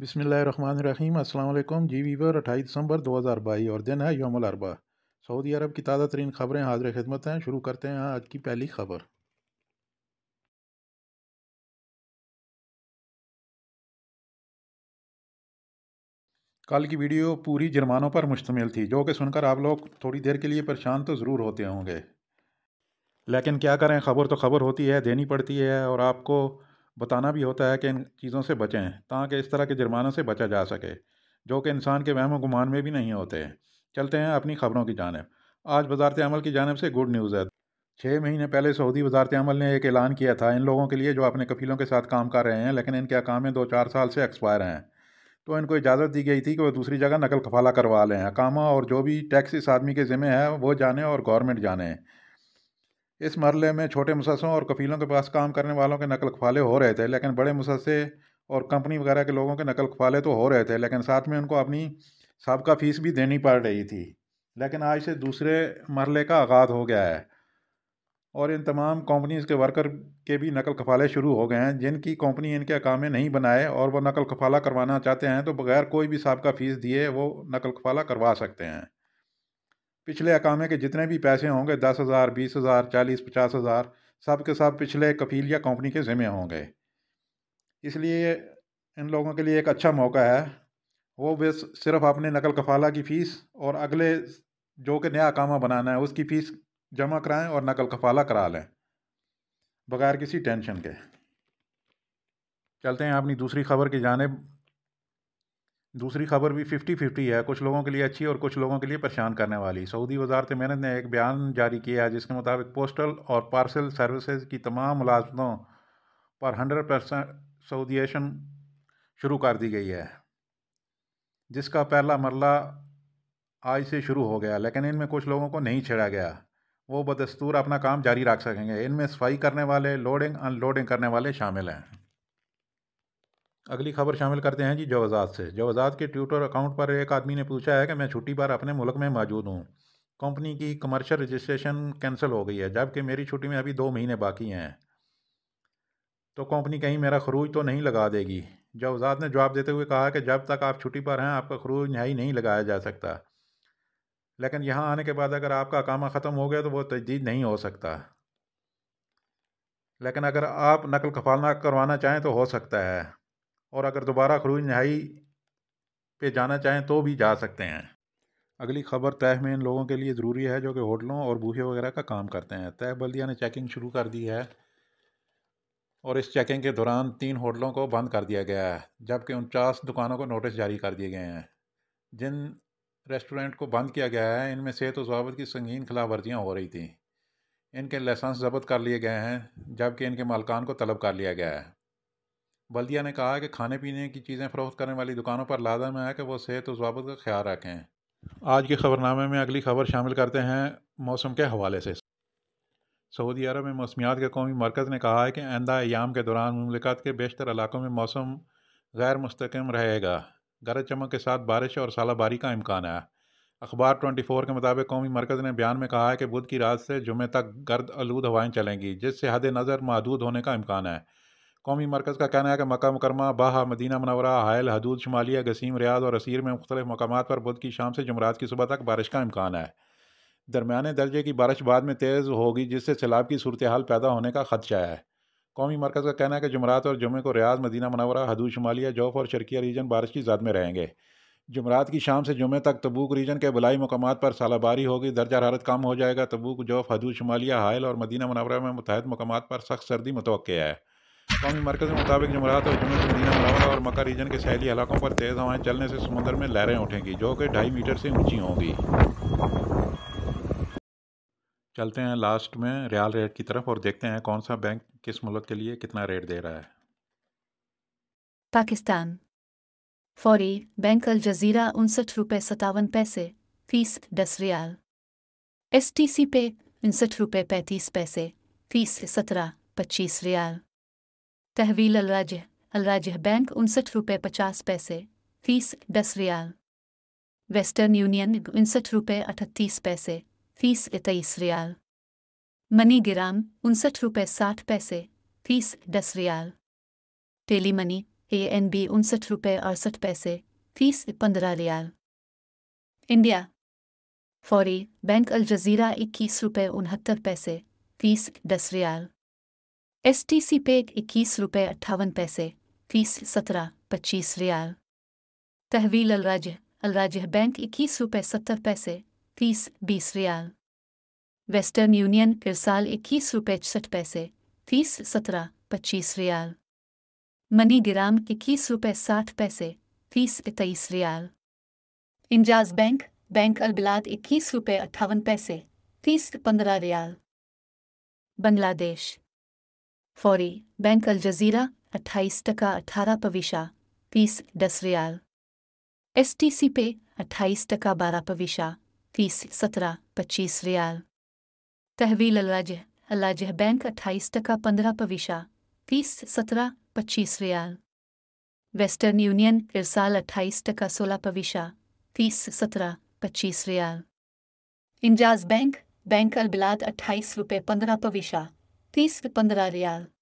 बिसमीम अल्लाम जी वीवर अट्ठाईस दिसंबर दो हज़ार बाईस और दिन है योमल अरबा सऊदी अरब की ताज़ा तरीन खबरें हाजिर खिदमत हैं शुरू करते हैं आज की पहली खबर कल की वीडियो पूरी जुर्मानों पर मुश्तमिल थी जो कि सुनकर आप लोग थोड़ी देर के लिए परेशान तो ज़रूर होते होंगे लेकिन क्या करें खबर तो खबर होती है देनी पड़ती है और आपको बताना भी होता है कि इन चीज़ों से बचें ताकि इस तरह के जुर्मानों से बचा जा सके जो कि इंसान के वहम गुमान में भी नहीं होते चलते हैं अपनी खबरों की जानब आज वजारत अमल की जानब से गुड न्यूज़ है छः महीने पहले सऊदी वजारत अमल ने एक ऐलान किया था इन लोगों के लिए जो अपने कफीलों के साथ काम कर रहे हैं लेकिन इनके अकामें दो चार साल से एक्सपायर हैं तो इनको इजाज़त दी गई थी कि वह दूसरी जगह नकल कफाला करवा लें अकामा और जो भी टैक्स इस आदमी के ज़िम्मे है वो जाने और गवर्नमेंट जाने इस मरले में छोटे मुससों और कफ़ीलों के पास काम करने वालों के नकल खफाले हो रहे थे लेकिन बड़े मुसस्से और कंपनी वगैरह के लोगों के नकल खफाले तो हो रहे थे लेकिन साथ में उनको अपनी सबका फ़ीस भी देनी पड़ रही थी लेकिन आज से दूसरे मरल का आगाज़ हो गया है और इन तमाम कंपनीज़ के वर्कर के भी नकल खफाले शुरू हो गए हैं जिनकी कंपनी इनके अकामे नहीं बनाए और वो नकल खफाला करवाना चाहते हैं तो बगैर कोई भी सबका फ़ीस दिए वो नकल खफाला करवा सकते हैं पिछले अकामे के जितने भी पैसे होंगे दस हज़ार बीस हज़ार चालीस पचास हज़ार सब के सब पिछले कफीलिया कंपनी के ज़िम्मे होंगे इसलिए इन लोगों के लिए एक अच्छा मौका है वो बस सिर्फ अपने नकल कफाला की फ़ीस और अगले जो कि नया अकामा बनाना है उसकी फ़ीस जमा कराएं और नकल कफाला करा लें बग़ैर किसी टेंशन के चलते हैं अपनी दूसरी खबर की जानब दूसरी खबर भी फिफ्टी फिफ्टी है कुछ लोगों के लिए अच्छी और कुछ लोगों के लिए परेशान करने वाली सऊदी वजारत मेहनत ने एक बयान जारी किया है जिसके मुताबिक पोस्टल और पार्सल सर्विसेज की तमाम मुलाजमतों पर हंड्रेड परसेंट सऊदीशन शुरू कर दी गई है जिसका पहला मरला आज से शुरू हो गया लेकिन इनमें कुछ लोगों को नहीं छेड़ा गया वो बदस्तूर अपना काम जारी रख सकेंगे इनमें सफाई करने वाले लोडिंग अनलोडिंग करने वाले शामिल हैं अगली खबर शामिल करते हैं जी जवाजात से जवाजात के ट्विटर अकाउंट पर एक आदमी ने पूछा है कि मैं छुट्टी पर अपने मुल्क में मौजूद हूँ कंपनी की कमर्शियल रजिस्ट्रेशन कैंसिल हो गई है जबकि मेरी छुट्टी में अभी दो महीने बाकी हैं तो कंपनी कहीं मेरा खरूज तो नहीं लगा देगी जवाजात ने जवाब देते हुए कहा कि जब तक आप छुट्टी पर हैं आपका खरूज नहाई नहीं लगाया जा सकता लेकिन यहाँ आने के बाद अगर आपका काम ख़त्म हो गया तो वो तजदीद नहीं हो सकता लेकिन अगर आप नकल खफालना करवाना चाहें तो हो सकता है और अगर दोबारा खरूज नहाई पे जाना चाहें तो भी जा सकते हैं अगली खबर तय में इन लोगों के लिए ज़रूरी है जो कि होटलों और बूहे वगैरह का काम करते हैं तय बल्दिया ने चेकिंग शुरू कर दी है और इस चेकिंग के दौरान तीन होटलों को बंद कर दिया गया है जबकि उनचास दुकानों को नोटिस जारी कर दिए गए हैं जिन रेस्टोरेंट को बंद किया गया है इनमें सेहत और जवाबत की संगीन खिलाफ वर्जियाँ हो रही थी इनके लाइसेंस जब्त कर लिए गए हैं जबकि इनके मालकान को तलब कर लिया गया है बल्दिया ने कहा है कि खाने पीने की चीज़ें फरोख्त करने वाली दुकानों पर लाजम है कि वो सेहत और जवाबत का ख्याल रखें आज के खबरनामे में अगली खबर शामिल करते हैं मौसम के हवाले से सऊदी अरब में मौसमियात के कौमी मरकज़ ने कहा है कि आंदा अयाम के दौरान ममलिकात के बेशतर इलाकों में मौसम गैर मुस्तकम रहेगा गरज चमक के साथ बारिश और सालाबारी का इम्कान है अखबार 24 के मुताबिक कौमी मरकज़ ने बयान में कहा है कि बुध की रात से जुमे तक गर्द आलूद हवाएं चलेंगी जिससे हद नज़र महदूद होने का इम्कान है कौमी मरकज़ का कहना है कि मक्का मुकरमा बाहा मदीना मनवरा हायल हदूद शुमालिया गसीम रियाद और असीर में मुख्तलिफ मकाम पर बुध की शाम से जमरात की सुबह तक बारिश का इम्कान है दरमियाने दर्जे की बारिश बाद में तेज़ होगी जिससे सैलाब की सूरत हाल पैदा होने का खदशा है कौमी मरकज़ का कहना है कि जमरात और जुमे को रियाज मदीना मनवरा हदूद शुमालिया जौफ और शर्किया रीजन बारिश की जद में रहेंगे जमरात की शाम से जुमे तक तबूक रीजन के बलाई मकाम पर सालाबारी होगी दर्जा हरारत कम हो जाएगा तबूक जौफ हदूद शुमालिया हायल और मदीना मनवरा में मुतहद मकाम पर सख्त सर्दी मतवे है कौमी मरकज़ के मुताबिक जमरात और जुनूब मदीना मनावरा और मक्का रीजन के सहली इलाकों पर तेज़ हवाएं चलने से समुद्र में लहरें उठेंगी जो कि ढाई मीटर से ऊंची होंगी चलते हैं लास्ट में रियाल रेट की तरफ और देखते हैं कौन सा बैंक किस मुल्क के लिए कितना रेट दे रहा है पाकिस्तान फौरी बैंक अल जजीरा उनसठ रुपये सतावन पैसे फीस दस रियाल एस टी सी पे उनसठ रुपये पैंतीस पैसे फीस सत्रह पच्चीस रियाल तहवील अलराजह अलराजह बैंक उनसठ रुपये पचास पैसे फीस दस रियाल वेस्टर्न यूनियन उनसठ रुपये अठतीस पैसे फीस तेईस रियाल मनी गिराम उनसठ रुपये साठ पैसे फीस दस रियाल tele money A N B उनसठ रुपये अड़सठ पैसे फीस पंद्रह रियाल इंडिया फौरी बैंक अल जजीरा इक्कीस रुपये उनहत्तर पैसे फीस दस रियाल एस टी सी पे इक्कीस रुपये अट्ठावन पैसे फीस सत्रह पच्चीस रियाल तहवील अलराज अलराज बैंक इक्कीस रुपये सत्तर पैसे फीस बीस रियाल वेस्टर्न यूनियन किरसाल इक्कीस रुपये छसठ पैसे फीस सत्रह पच्चीस रियाल मनी ग्राम इक्कीस रुपये साठ पैसे फीस तेईस रियाल इंजाज बैंक बैंक अलबिलाद इक्कीस रुपये अट्ठावन पैसे फीस पंद्रह रियाल बांग्लादेश फौरी बैंक अल जजीरा अट्ठाईस टका अठारह पविशा तीस दस रियाल एस टी सी पे अट्ठाईस टका बारह पविशा तीस सत्रह पच्चीस रियाल तहवील अलाजह अलाजह बैंक अट्ठाईस टका पंद्रह पविशा तीस सत्रह पच्चीस रियाल वेस्टर्न यूनियन इरसाल अट्ठाईस टका सोलह पविशा तीस सत्रह पच्चीस रियाल इंजाज बैंक बैंक अलबिलात अट्ठाईस रुपये पंद्रह पविशा तीस से पंद्रह रियाल